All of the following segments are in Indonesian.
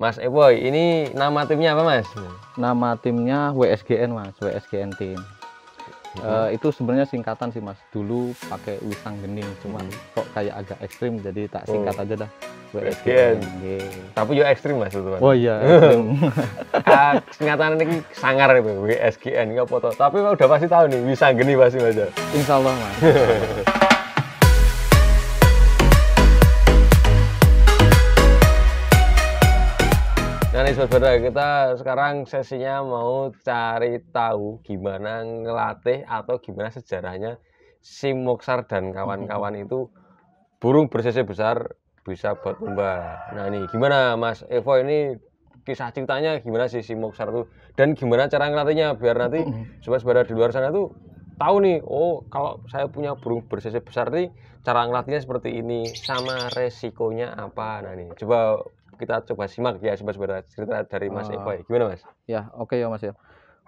Mas Eboy, eh, ini nama timnya apa Mas? Nama timnya WSGN Mas, WSGN Team. Uh, itu sebenarnya singkatan sih mas. Dulu pakai Wisang Gening, cuma hmm. kok kayak agak ekstrim, jadi tak singkat oh. aja dah. WSGN. Tapi juga ekstrim mas itu. Oh iya. Ah, singkatan ini sangar ya WSGN nggak foto. Tapi udah pasti tahu nih Wisang Geni pasti mas. Ya? Insya Allah mas. Hai saudara, kita sekarang sesinya mau cari tahu gimana ngelatih atau gimana sejarahnya si Moksar dan kawan-kawan itu burung bersesi besar bisa buat lomba. Nah ini gimana Mas Evo ini kisah ceritanya gimana sih si Moksar itu dan gimana cara ngelatihnya biar nanti sobat saudara di luar sana tuh tahu nih oh kalau saya punya burung bersisi besar nih cara ngelatihnya seperti ini sama resikonya apa nah ini coba kita coba simak ya sebentar cerita dari Mas uh, Eko. Ya. Ah. Gimana Mas? Ya oke okay ya Mas ya.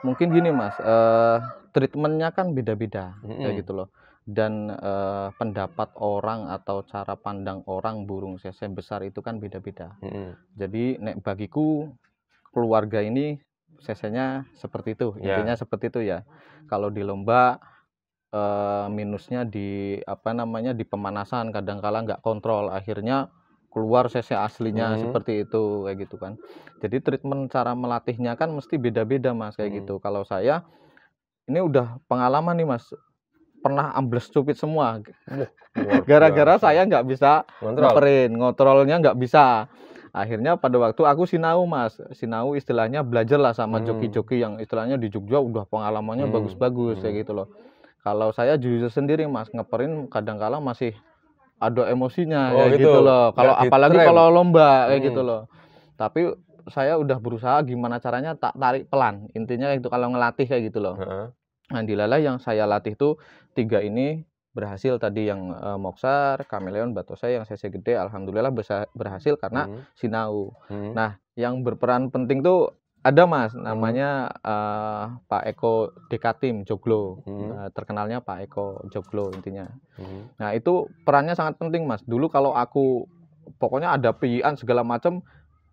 Mungkin gini Mas, uh, treatmentnya kan beda-beda mm -hmm. kayak gitu loh. Dan uh, pendapat orang atau cara pandang orang burung CC besar itu kan beda-beda. Mm -hmm. Jadi nek bagiku keluarga ini sesenya seperti itu, yeah. intinya seperti itu ya. Kalau di lomba eh, minusnya di apa namanya di pemanasan kadang kala nggak kontrol akhirnya keluar CC aslinya hmm. seperti itu kayak gitu kan. Jadi treatment cara melatihnya kan mesti beda-beda Mas kayak hmm. gitu. Kalau saya ini udah pengalaman nih Mas pernah ambles cupit semua. Gara-gara saya nggak bisa ngoperin, ngotrolnya nggak bisa. Akhirnya pada waktu aku sinau mas, sinau istilahnya belajar lah sama hmm. joki-joki hmm. yang istilahnya di Jogja udah pengalamannya hmm. bagus-bagus hmm. hmm. ya gitu loh. Kalau saya jujur sendiri mas, ngeperin kadang-kala masih ada emosinya oh, kayak gitu. gitu loh. Kalau ya, apalagi kalau lomba kayak gitu hmm. loh. Tapi saya udah berusaha gimana caranya tak tarik pelan. Intinya itu kalau ngelatih kayak gitu loh. Uh-huh. Nah, dilala yang saya latih tuh tiga ini berhasil tadi yang uh, Moksar, Kameleon, saya yang CC gede alhamdulillah berhasil karena hmm. Sinau. Hmm. Nah, yang berperan penting tuh ada mas, hmm. namanya uh, Pak Eko Dekatim Joglo, hmm. uh, terkenalnya Pak Eko Joglo intinya. Hmm. Nah itu perannya sangat penting mas. Dulu kalau aku pokoknya ada pian segala macam,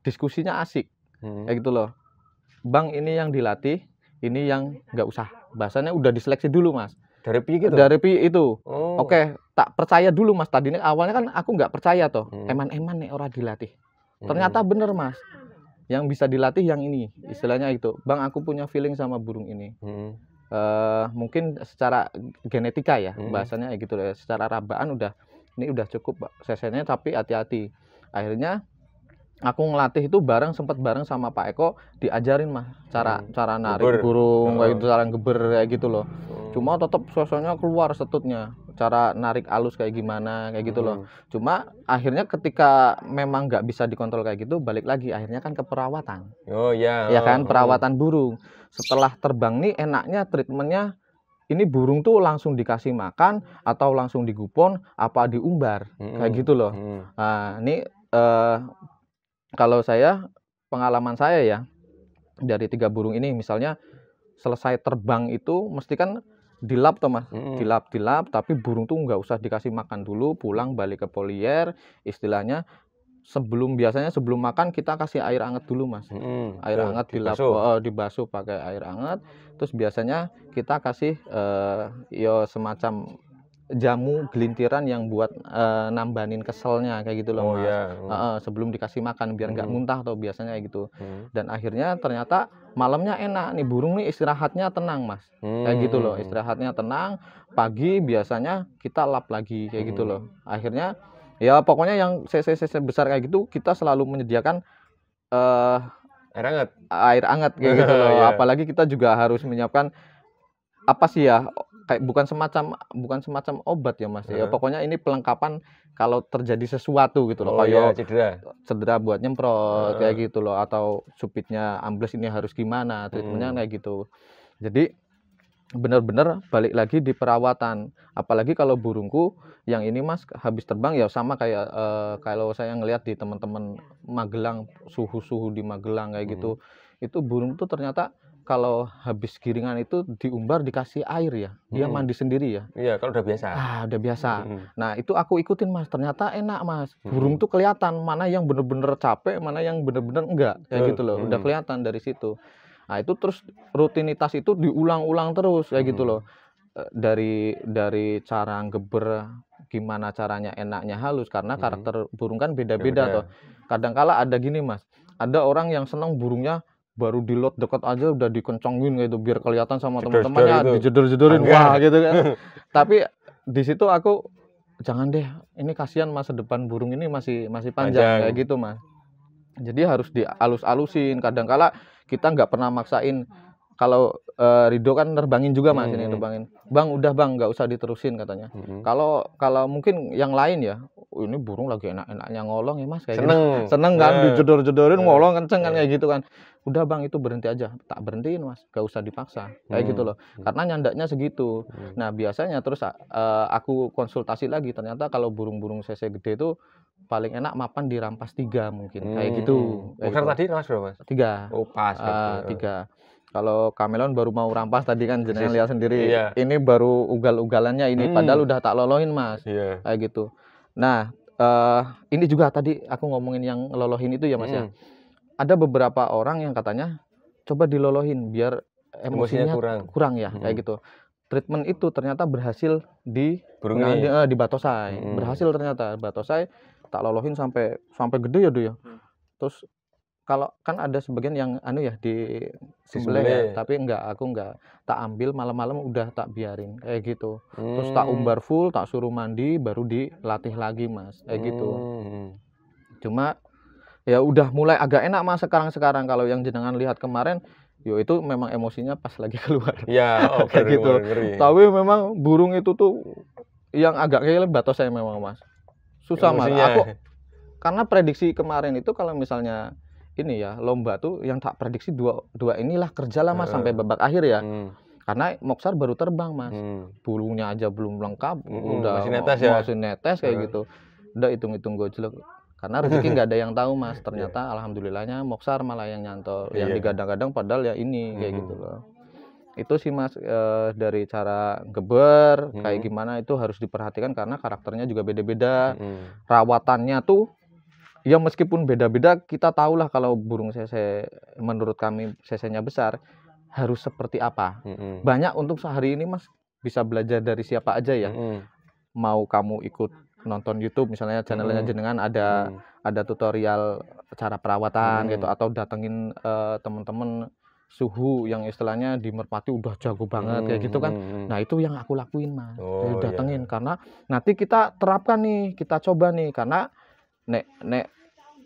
diskusinya asik, hmm. kayak gitu loh. Bang ini yang dilatih, ini yang nggak usah. Bahasanya udah diseleksi dulu mas. Dari pi gitu? Dari pi itu. Oh. Oke, tak percaya dulu mas. tadi ini awalnya kan aku nggak percaya toh. Hmm. Eman-eman nih orang dilatih. Hmm. Ternyata bener mas yang bisa dilatih yang ini iya. istilahnya itu bang aku punya feeling sama burung ini hmm. uh, mungkin secara genetika ya hmm. bahasanya ya gitu ya secara rabaan udah ini udah cukup sesennya tapi hati-hati akhirnya aku ngelatih itu bareng sempat bareng sama Pak Eko diajarin mah cara hmm. cara narik geber. burung kayak gitu cara geber kayak gitu loh. Hmm. Cuma tetap sosoknya keluar setutnya cara narik alus kayak gimana kayak gitu loh. Hmm. Cuma akhirnya ketika memang nggak bisa dikontrol kayak gitu balik lagi akhirnya kan ke perawatan. Oh iya. Yeah. Ya kan hmm. perawatan burung. Setelah terbang nih enaknya treatmentnya ini burung tuh langsung dikasih makan atau langsung digupon apa diumbar hmm. kayak gitu loh. Hmm. Nah, ini uh, kalau saya pengalaman saya ya dari tiga burung ini misalnya selesai terbang itu mesti kan dilap toh mas hmm. dilap dilap tapi burung tuh nggak usah dikasih makan dulu pulang balik ke polier istilahnya sebelum biasanya sebelum makan kita kasih air hangat dulu mas hmm. air hangat anget dilap dibasuh. Oh, dibasuh pakai air hangat. terus biasanya kita kasih uh, yo semacam jamu gelintiran yang buat uh, eh, nambanin keselnya kayak gitu loh oh, mas yeah. Iya, uh, sebelum dikasih makan biar nggak hmm. muntah atau biasanya kayak gitu Hmm. dan akhirnya ternyata malamnya enak nih burung nih istirahatnya tenang mas Hmm. kayak gitu loh hmm. istirahatnya tenang pagi biasanya kita lap lagi kayak gitu hmm. gitu loh akhirnya ya pokoknya yang cc cc besar kayak gitu kita selalu menyediakan uh, air hangat air hangat kayak gitu loh yeah. apalagi kita juga harus menyiapkan apa sih ya kayak bukan semacam bukan semacam obat ya mas ya pokoknya ini pelengkapan kalau terjadi sesuatu gitu loh oh, iya, kayak iya, cedera cedera buat nyemprot uh. kayak gitu loh atau supitnya ambles ini harus gimana treatmentnya hmm. kayak gitu jadi benar-benar balik lagi di perawatan apalagi kalau burungku yang ini mas habis terbang ya sama kayak uh, kalau saya ngelihat di teman-teman Magelang suhu-suhu di Magelang kayak gitu hmm. itu burung tuh ternyata kalau habis giringan itu diumbar dikasih air ya dia hmm. mandi sendiri ya iya kalau udah biasa ah udah biasa hmm. nah itu aku ikutin mas ternyata enak mas hmm. burung hmm. tuh kelihatan mana yang bener-bener capek mana yang bener-bener enggak kayak gitu loh udah hmm. kelihatan dari situ nah itu terus rutinitas itu diulang-ulang terus kayak gitu hmm. gitu loh eh, dari dari cara geber gimana caranya enaknya halus karena hmm. karakter burung kan beda-beda ya, toh kadangkala ada gini mas ada orang yang senang burungnya baru di load dekat aja udah dikencongin gitu biar kelihatan sama teman-temannya gitu. dijedor-jedorin iya. wah gitu kan tapi di situ aku jangan deh ini kasihan masa depan burung ini masih masih panjang, panjang. kayak gitu mas jadi harus dialus-alusin kadang kala kita nggak pernah maksain kalau uh, Rido kan terbangin juga mas hmm. ini terbangin bang udah bang nggak usah diterusin katanya hmm. kalau kalau mungkin yang lain ya oh, ini burung lagi enak-enaknya ngolong ya mas kayak seneng gitu. seneng kan yeah. dijedor-jedorin yeah. ngolong kenceng kan yeah. kayak gitu kan udah bang itu berhenti aja tak berhentiin mas gak usah dipaksa kayak gitu hmm. gitu loh hmm. karena nyandaknya segitu hmm. nah biasanya terus uh, aku konsultasi lagi ternyata kalau burung-burung cc gede itu paling enak mapan dirampas tiga mungkin hmm, gitu. hmm. kayak gitu kayak besar tadi mas berapa tiga oh pas uh, tiga kalau kamelon baru mau rampas tadi kan jenengan lihat sendiri iya. ini baru ugal-ugalannya ini hmm. padahal udah tak lolohin mas iya. kayak gitu nah uh, ini juga tadi aku ngomongin yang lolohin itu ya mas ya. hmm. ya ada beberapa orang yang katanya coba dilolohin biar emosinya, kurang. kurang ya hmm. kayak gitu treatment itu ternyata berhasil di Burungi. Di, eh, di Batosai hmm. berhasil ternyata Batosai tak lolohin sampai sampai gede ya ya hmm. terus kalau kan ada sebagian yang anu ya di sebelah ya tapi enggak aku enggak tak ambil malam-malam udah tak biarin kayak gitu hmm. terus tak hmm. umbar full tak suruh mandi baru dilatih lagi mas kayak gitu. hmm. gitu cuma ya udah mulai agak enak mas sekarang-sekarang kalau yang jenengan lihat kemarin yo itu memang emosinya pas lagi keluar. Ya, oke oh, okay, gitu. Ngeri. Tapi memang burung itu tuh yang agak kayak batas saya memang mas. Susah mas. Aku karena prediksi kemarin itu kalau misalnya ini ya lomba tuh yang tak prediksi dua dua inilah kerja lama hmm. sampai babak akhir ya. Hmm. Karena Moksar baru terbang mas, hmm. aja belum lengkap, hmm, udah masih netes ya, masih netes kayak hmm. gitu. Udah hitung-hitung gue jelek karena rezeki nggak ada yang tahu mas iya. ternyata yeah. alhamdulillahnya Moksar malah yang nyantol yeah. yang iya. digadang-gadang padahal ya ini mm kayak gitu loh itu sih mas e, dari cara geber mm kayak gimana itu harus diperhatikan karena karakternya juga beda-beda mm rawatannya tuh ya meskipun beda-beda kita tahulah kalau burung sese menurut kami sesenya besar harus seperti apa mm banyak untuk sehari ini mas bisa belajar dari siapa aja ya mm mau kamu ikut nonton YouTube misalnya channelnya hmm. jenengan ada hmm. ada tutorial cara perawatan gitu, hmm. gitu atau datengin uh, temen-temen suhu yang istilahnya di Merpati udah jago banget hmm, kayak gitu kan. Hmm. nah, itu yang aku lakuin, Mas. Oh, iya, datengin iya. karena nanti kita terapkan nih, kita coba nih karena nek nek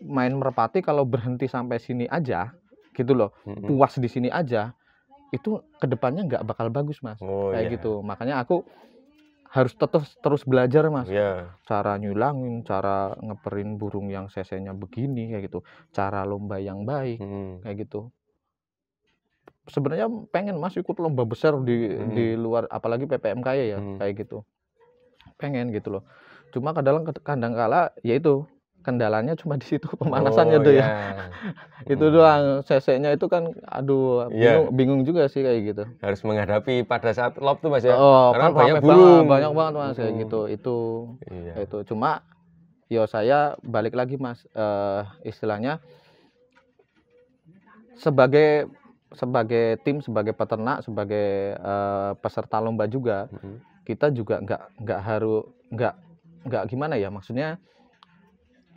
main Merpati kalau berhenti sampai sini aja gitu loh. Hmm, puas di sini aja itu kedepannya nggak bakal bagus, Mas. Oh, kayak iya. gitu. Makanya aku harus tetap terus belajar mas yeah. cara nyulangin cara ngeperin burung yang sesenya begini kayak gitu cara lomba yang baik hmm. kayak gitu sebenarnya pengen mas ikut lomba besar di hmm. di luar apalagi PPMK ya hmm. kayak gitu pengen gitu loh cuma kadang kadang kala yaitu kendalanya cuma di situ oh, pemanasannya oh, tuh ya. Iya. itu hmm. doang CC-nya itu kan aduh iya. bingung, yeah. bingung juga sih kayak gitu. Harus menghadapi pada saat lob tuh Mas ya. Oh, kan banyak Banget, banyak banget Mas hmm. kayak gitu. Itu yeah. itu cuma yo ya saya balik lagi Mas uh, istilahnya sebagai sebagai tim sebagai peternak sebagai uh, peserta lomba juga mm -hmm. kita juga nggak nggak harus nggak nggak gimana ya maksudnya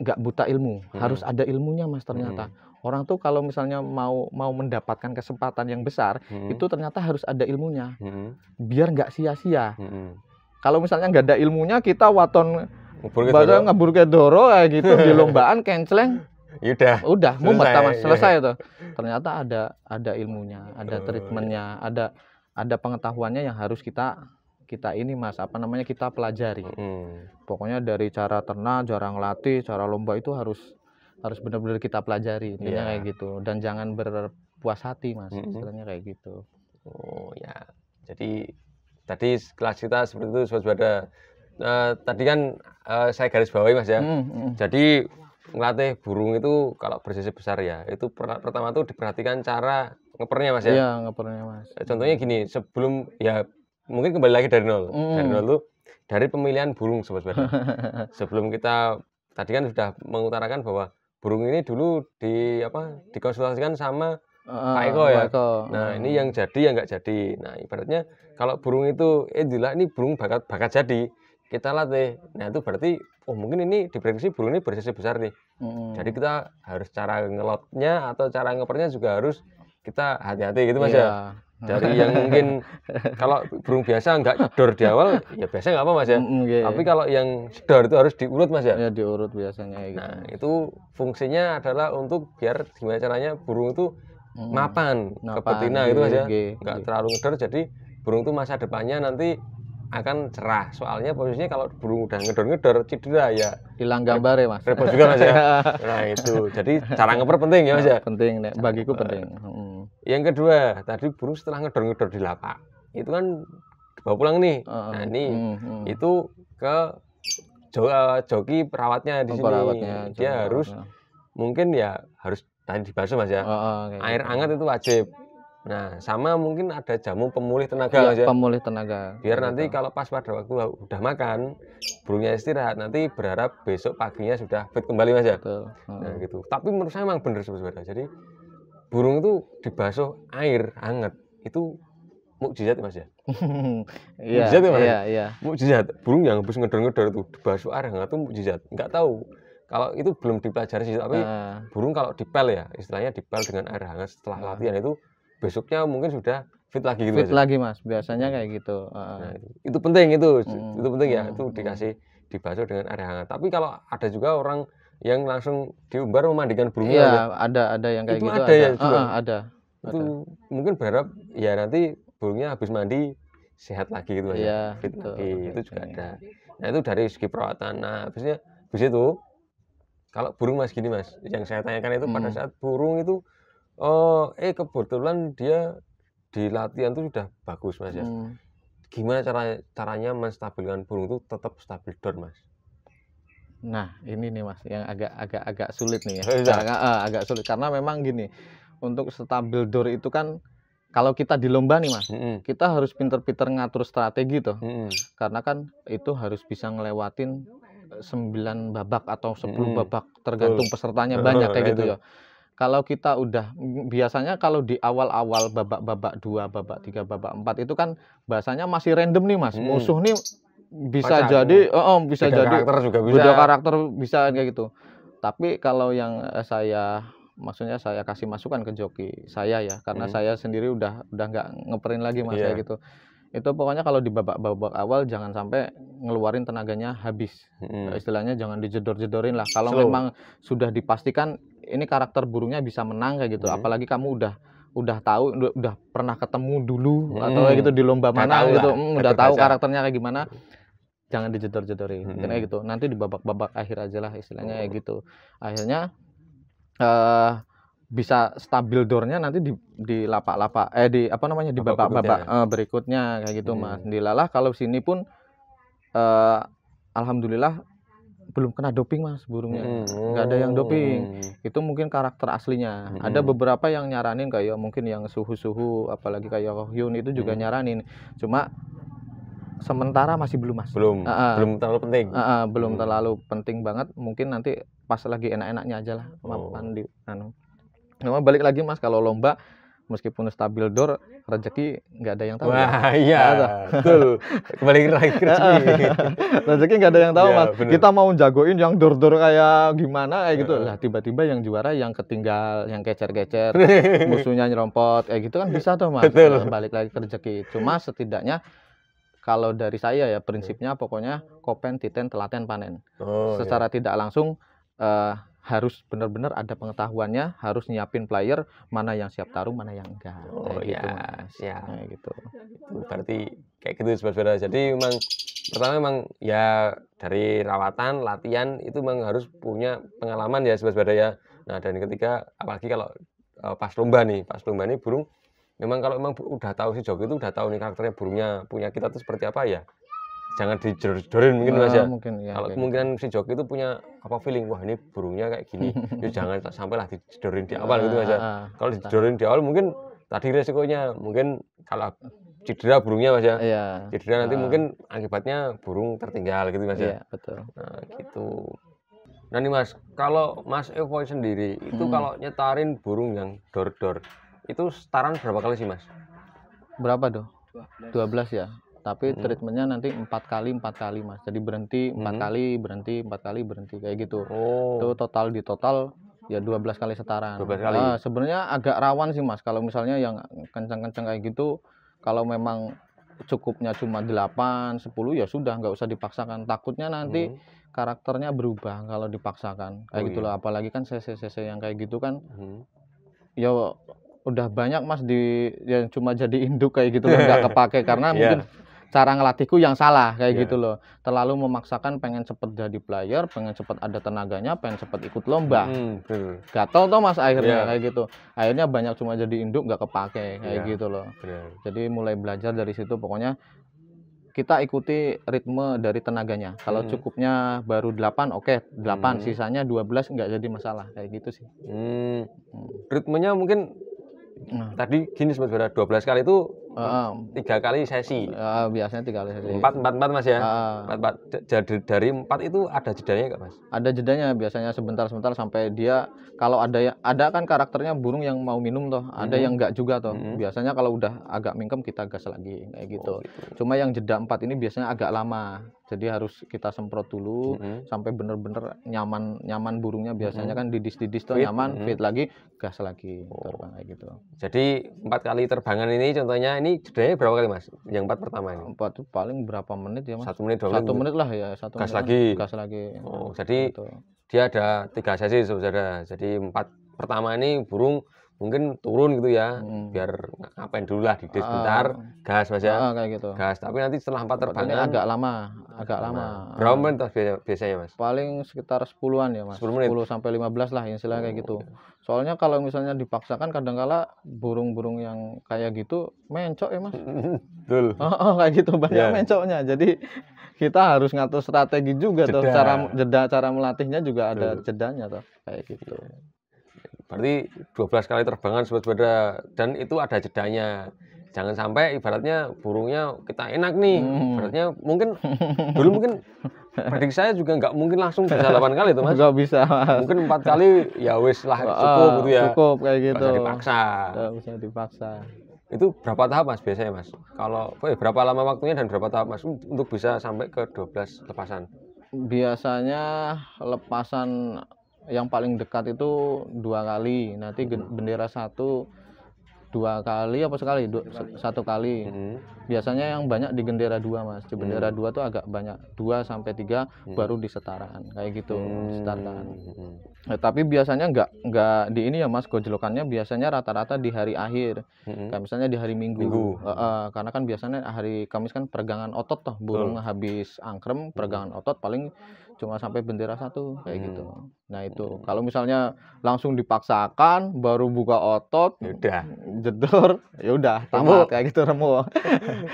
nggak buta ilmu, hmm. harus ada ilmunya mas ternyata. Hmm. Orang tuh kalau misalnya mau mau mendapatkan kesempatan yang besar, hmm. itu ternyata harus ada ilmunya, hmm. biar nggak sia-sia. Hmm. Kalau misalnya nggak ada ilmunya, kita waton baru ngebur ke doro kayak gitu di lombaan kenceleng. Yaudah. Udah, mumet mas, selesai itu. Ternyata ada ada ilmunya, ada treatmentnya, ada ada pengetahuannya yang harus kita kita ini mas apa namanya kita pelajari hmm. pokoknya dari cara ternak cara ngelatih cara lomba itu harus harus benar-benar kita pelajari intinya yeah. kayak gitu dan jangan berpuas hati mas -hmm. istilahnya kayak gitu oh ya jadi tadi kelas kita seperti itu ada uh, eh, tadi kan uh, saya garis bawahi mas ya -hmm. jadi ngelatih burung itu kalau bersisi besar ya itu per pertama tuh diperhatikan cara ngepernya mas ya iya ngepernya mas eh, contohnya gini sebelum ya mungkin kembali lagi dari nol mm. dari nol itu dari pemilihan burung sebenarnya sebelum kita tadi kan sudah mengutarakan bahwa burung ini dulu di apa dikonsultasikan sama uh, Pak Eko ya. Eko. Nah, ini yang jadi yang nggak jadi. Nah, ibaratnya kalau burung itu eh gila ini burung bakat bakat jadi. Kita latih. Nah, itu berarti oh mungkin ini diprediksi burung ini bersisi besar nih. mm. Jadi kita harus cara ngelotnya atau cara ngepernya juga harus kita hati-hati gitu Mas yeah. ya. Iya dari yang mungkin kalau burung biasa nggak dor di awal ya biasanya nggak apa mas ya mm, yeah, iya. tapi kalau yang dor itu harus diurut mas ya ya diurut biasanya iya, gitu. nah itu fungsinya adalah untuk biar gimana caranya burung itu mm, mapan, mapan ke betina iya, gitu mas ya nggak terlalu ngedor jadi burung itu masa depannya nanti akan cerah soalnya posisinya kalau burung udah ngedor-ngedor cedera ya hilang gambar ya mas repot juga mas ya nah itu jadi cara ngeper penting ya mas ya penting nek bagiku penting eh, yang kedua, tadi burung setelah ngedor-ngedor di lapak, itu kan bawa pulang nih. Uh, nah ini uh, uh. itu ke jo, eh, joki perawatnya di oh, sini. Perawatnya, Dia harus mungkin ya harus tadi dibasuh mas ya. Uh, ah, uh, okay. Air hangat itu wajib. Nah sama mungkin ada jamu pemulih tenaga iya, ya, aja. Pemulih tenaga. Biar iya, nanti kalau pas pada waktu udah makan burungnya istirahat nanti berharap besok paginya sudah fit kembali mas ya. Betul. Uh. Nah hmm. gitu. Tapi menurut saya memang benar sebenarnya. Jadi burung itu dibasuh air hangat itu mukjizat mas ya yeah, mukjizat ya mas yeah, ya? iya. mukjizat burung yang habis ngedor-ngedor itu dibasuh air hangat itu mukjizat nggak tahu kalau itu belum dipelajari sih tapi uh. burung kalau dipel ya istilahnya dipel dengan air hangat setelah ah. latihan itu besoknya mungkin sudah fit lagi gitu fit mas. Ya? lagi mas biasanya kayak gitu uh. nah, itu, penting itu hmm. itu penting ya itu hmm. dikasih dibasuh dengan air hangat tapi kalau ada juga orang yang langsung diumbar memandikan burungnya. iya ada ada yang kayak itu gitu ada, ada. ya juga uh, uh, ada itu mungkin berharap ya nanti burungnya habis mandi sehat lagi gitu ya, Iya. fit lagi itu juga ada nah itu dari segi perawatan nah habisnya habis itu kalau burung mas gini mas yang saya tanyakan itu hmm. pada saat burung itu oh eh kebetulan dia di latihan tuh sudah bagus mas ya hmm. gimana cara caranya menstabilkan burung itu tetap stabil dor mas Nah, ini nih Mas yang agak agak agak sulit nih ya. Oh, iya. Agak, uh, agak sulit karena memang gini, untuk stabil door itu kan kalau kita di lomba nih Mas, mm -hmm. kita harus pinter-pinter ngatur strategi tuh. Mm -hmm. Karena kan itu harus bisa ngelewatin eh, sembilan babak atau sepuluh mm -hmm. babak tergantung pesertanya banyak kayak gitu nah, ya. Kalau kita udah mm, biasanya kalau di awal-awal babak-babak dua babak tiga babak empat itu kan bahasanya masih random nih Mas. Mm -hmm. Musuh nih bisa Pacar, jadi oh oh bisa beda jadi karakter juga bisa beda karakter bisa kayak gitu tapi kalau yang eh, saya maksudnya saya kasih masukan ke joki saya ya karena hmm. saya sendiri udah udah nggak ngeperin lagi mas yeah. ya gitu itu pokoknya kalau di babak-babak awal jangan sampai ngeluarin tenaganya habis hmm. Eh, istilahnya jangan dijedor-jedorin lah kalau so. memang sudah dipastikan ini karakter burungnya bisa menang kayak gitu hmm. apalagi kamu udah udah tahu udah, pernah ketemu dulu hmm. atau gitu di lomba mana gitu hmm, udah tahu karakternya kayak gimana jangan dijedor-jedorin hmm. Kan gitu nanti di babak-babak akhir aja lah istilahnya oh. ya gitu akhirnya uh, bisa stabil dornya nanti di di lapak-lapak eh di apa namanya di babak-babak berikutnya, uh, berikutnya kayak gitu hmm. mas iya. dilalah kalau sini pun uh, alhamdulillah belum kena doping mas burungnya hmm. ada yang doping hmm. itu mungkin karakter aslinya hmm. ada beberapa yang nyaranin kayak mungkin yang suhu-suhu apalagi kayak Hyun itu juga hmm. nyaranin cuma sementara masih belum mas belum uh, belum terlalu penting uh, uh, belum hmm. terlalu penting banget mungkin nanti pas lagi enak-enaknya aja lah oh. mapan oh. di anu nah, balik lagi mas kalau lomba meskipun stabil door rezeki nggak ada yang tahu ya. wah ya? iya betul kembali lagi rezeki rezeki nggak ada yang tahu ya, mas bener. kita mau jagoin yang door door kayak gimana kayak gitu lah tiba-tiba yang juara yang ketinggal yang kecer-kecer musuhnya nyerompot kayak gitu kan bisa tuh mas betul. balik lagi ke rezeki cuma setidaknya kalau dari saya ya prinsipnya pokoknya kopen titen telaten panen oh, iya. secara iya. tidak langsung uh, harus benar-benar ada pengetahuannya harus nyiapin player mana yang siap taruh mana yang enggak oh kayak gitu, iya, iya. Nah, gitu, mas. ya kayak gitu berarti kayak gitu sebenarnya jadi memang pertama memang ya dari rawatan latihan itu memang harus punya pengalaman ya sebenarnya ya nah dan ketiga apalagi kalau eh, pas lomba nih pas lomba nih burung memang kalau memang udah tahu si joki itu udah tahu nih karakternya burungnya punya kita tuh seperti apa ya jangan dijodohin mungkin nah, mas ya ah, mungkin, ya, kalau kemungkinan gitu. si joki itu punya apa feeling wah ini burungnya kayak gini ya jangan sampai lah dijodohin di awal gitu mas ya ah, ah, kalau dijodohin di awal mungkin tadi resikonya mungkin kalau cedera burungnya mas ya iya. cedera nanti uh. mungkin akibatnya burung tertinggal gitu mas ya. iya, ya betul nah, gitu nah nih mas kalau mas Evo sendiri itu hmm. kalau nyetarin burung yang dor dor itu setaran berapa kali sih, Mas? Berapa tuh? 12, 12 ya. Tapi hmm. treatmentnya nanti empat kali empat kali mas, jadi berhenti empat hmm. kali berhenti empat kali berhenti kayak gitu. Oh. Itu total di total ya 12 kali setaran. 12 kali. Nah, sebenarnya agak rawan sih Mas kalau misalnya yang kencang-kencang kayak gitu kalau memang cukupnya cuma 8, 10 ya sudah nggak usah dipaksakan. Takutnya nanti hmm. karakternya berubah kalau dipaksakan. Kayak oh, iya. gitulah iya. apalagi kan CC-CC yang kayak gitu kan. Hmm. Ya udah banyak mas di yang cuma jadi induk kayak gitu nggak kepake karena yeah. mungkin cara ngelatihku yang salah kayak yeah. gitu loh. Terlalu memaksakan pengen cepet jadi player, pengen cepet ada tenaganya, pengen cepet ikut lomba. mm, Gatel tuh mas akhirnya yeah. kayak gitu. Akhirnya banyak cuma jadi induk nggak kepake kayak yeah. gitu loh. Yeah. Jadi mulai belajar dari situ pokoknya kita ikuti ritme dari tenaganya. Kalau hmm. cukupnya baru 8, oke, okay, 8. Hmm. Sisanya 12 nggak jadi masalah. Kayak gitu sih. Hmm. hmm. Ritmenya mungkin Nah. Tadi gini Sobat 12 kali itu tiga kali sesi uh, biasanya tiga kali sesi empat empat empat mas ya uh, empat empat jadi dari empat itu ada jedanya nggak mas ada jedanya biasanya sebentar sebentar sampai dia kalau ada yang ada kan karakternya burung yang mau minum toh ada hmm. yang nggak juga toh hmm. biasanya kalau udah agak mingkem kita gas lagi kayak oh, gitu. Oh, gitu cuma yang jeda empat ini biasanya agak lama jadi harus kita semprot dulu mm-hmm. sampai bener-bener nyaman nyaman burungnya biasanya mm-hmm. kan didis-didis tuh nyaman mm-hmm. fit hmm. lagi gas lagi oh. terbang kayak gitu jadi empat kali terbangan ini contohnya ini jedanya berapa kali mas? Yang empat pertama ini? Empat itu paling berapa menit ya mas? Satu menit dua Satu menit lah ya. Satu gas menit lagi. Gas lagi. Oh, jadi gitu. dia ada tiga sesi saudara. Jadi empat pertama ini burung mungkin turun gitu ya hmm. biar ngapain dulu lah di des ah. bentar gas mas ya uh, kayak gitu. gas tapi nanti setelah empat terbangan agak lama agak lama, lama. berapa menit biasanya, biasanya mas paling sekitar sepuluhan ya mas sepuluh menit sepuluh sampai belas lah istilahnya oh, kayak gitu okay. Oh, iya. soalnya kalau misalnya dipaksakan kadangkala burung-burung yang kayak gitu mencok ya mas betul oh, oh, kayak gitu banyak yeah. mencoknya jadi kita harus ngatur strategi juga jeda. tuh cara jeda cara melatihnya juga ada jedanya tuh kayak gitu yeah Berarti 12 kali terbangan sepeda dan itu ada jedanya. Jangan sampai ibaratnya burungnya kita enak nih. Hmm. Ibaratnya mungkin dulu mungkin prediksi saya juga nggak mungkin langsung bisa 8 kali tuh Mas. Nggak bisa Mas. Mungkin empat kali ya wis lah cukup gitu ya. Cukup kayak gitu. Bisa dipaksa. bisa dipaksa. Itu berapa tahap Mas biasanya Mas? Kalau eh, berapa lama waktunya dan berapa tahap Mas untuk bisa sampai ke 12 lepasan? Biasanya lepasan yang paling dekat itu dua kali nanti bendera satu dua kali apa sekali dua, satu kali hmm. biasanya yang banyak di bendera dua mas di bendera hmm. dua tuh agak banyak dua sampai tiga hmm. baru disetaraan kayak gitu hmm. setaraan hmm. Ya, tapi biasanya nggak nggak di ini ya mas gojelokannya biasanya rata-rata di hari akhir hmm. kayak misalnya di hari minggu, minggu. E -e, karena kan biasanya hari kamis kan peregangan otot toh burung hmm. habis angkrem peregangan otot paling cuma sampai bendera satu kayak hmm. gitu. Nah itu hmm. kalau misalnya langsung dipaksakan, baru buka otot, ya udah jedor, ya udah tamat kayak gitu remo.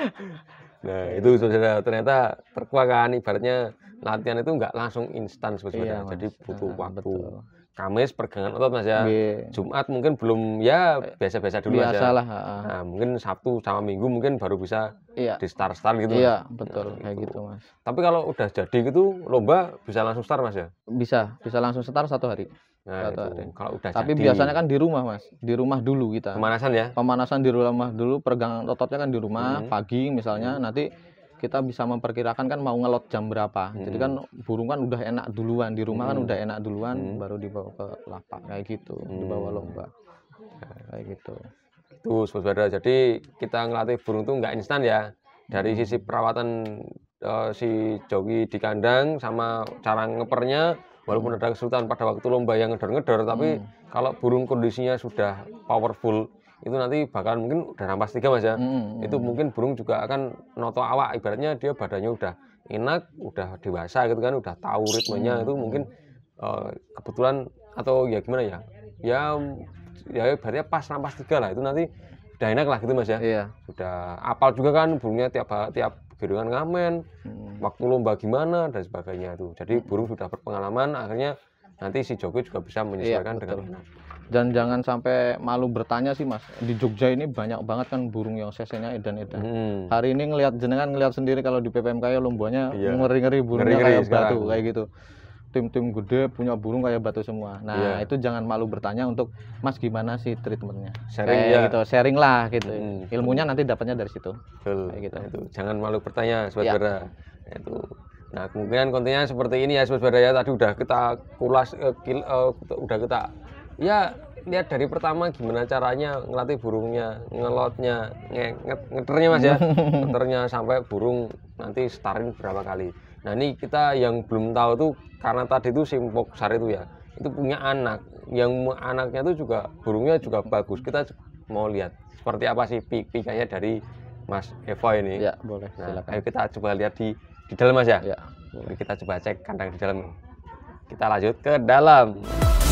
nah itu saudara ternyata terkuah kan ibaratnya latihan itu nggak langsung instan sebetulnya, iya, jadi butuh nah, waktu. Betul. Kamis pergangan otot Mas ya. Yeah. Jumat mungkin belum ya biasa-biasa dulu Biasalah, Mas ya. nah, mungkin Sabtu sama Minggu mungkin baru bisa yeah. di start-start gitu. Iya, yeah, betul nah, kayak gitu. gitu Mas. Tapi kalau udah jadi gitu lomba bisa langsung start Mas ya? Bisa, bisa langsung start satu hari. Nah, satu hari. Kalau udah Tapi jadi. biasanya kan di rumah Mas, di rumah dulu kita. Pemanasan ya? Pemanasan di rumah dulu, pergangan ototnya kan di rumah hmm. pagi misalnya hmm. nanti kita bisa memperkirakan kan mau ngelot jam berapa. Hmm. Jadi kan hmm. burung kan udah enak duluan di rumah kan hmm. kan udah enak duluan hmm. baru dibawa ke lapak kayak gitu, hmm. dibawa lomba. Kayak gitu. Tuh, saudara. Jadi kita ngelatih burung tuh nggak instan ya. Dari hmm. sisi perawatan uh, si joki di kandang sama cara ngepernya walaupun hmm. ada kesulitan pada waktu lomba yang ngedor-ngedor tapi hmm. kalau burung kondisinya sudah powerful itu nanti bakalan mungkin udah rampas tiga mas ya hmm, hmm, hmm, itu mungkin burung juga akan noto awak ibaratnya dia badannya udah enak udah dewasa gitu kan udah tahu ritmenya hmm. itu hmm, mungkin uh, kebetulan atau ya gimana ya ya ya berarti pas rampas tiga lah itu nanti udah enak lah gitu mas ya iya. udah apal juga kan burungnya tiap tiap gedungan ngamen hmm. waktu lomba gimana dan sebagainya itu jadi burung sudah berpengalaman akhirnya nanti si joki juga bisa iya, menyesuaikan iya, dengan enak dan jangan sampai malu bertanya sih mas di Jogja ini banyak banget kan burung yang sesenya edan-edan hmm. hari ini ngelihat jenengan ngelihat sendiri kalau di PPMK ya lombanya iya. ngeri-ngeri burungnya ngeri -ngeri kayak sekarang. batu kayak gitu tim-tim gede punya burung kayak batu semua. Nah, yeah. itu jangan malu bertanya untuk Mas gimana sih treatmentnya. Sharing kayak ya. gitu, sharing lah gitu. Hmm. Ilmunya nanti dapatnya dari situ. Betul. Kayak gitu. itu jangan malu bertanya, saudara. Iya. Yeah. Itu. Nah, kemungkinan kontennya seperti ini ya, saudara ya tadi udah kita kulas uh, kil, uh, udah kita ya lihat dari pertama gimana caranya ngelatih burungnya, ngelotnya, nge ngeternya mas ya, ngeternya sampai burung nanti starin berapa kali. Nah ini kita yang belum tahu tuh karena tadi tuh simpok sar itu ya, itu punya anak, yang anaknya tuh juga burungnya juga bagus. Kita mau lihat seperti apa sih pikanya dari Mas Evo ini. Ya boleh. Nah, ayo kita coba lihat di di dalam mas ya. Ya. Kita coba cek kandang di dalam. Kita lanjut ke dalam.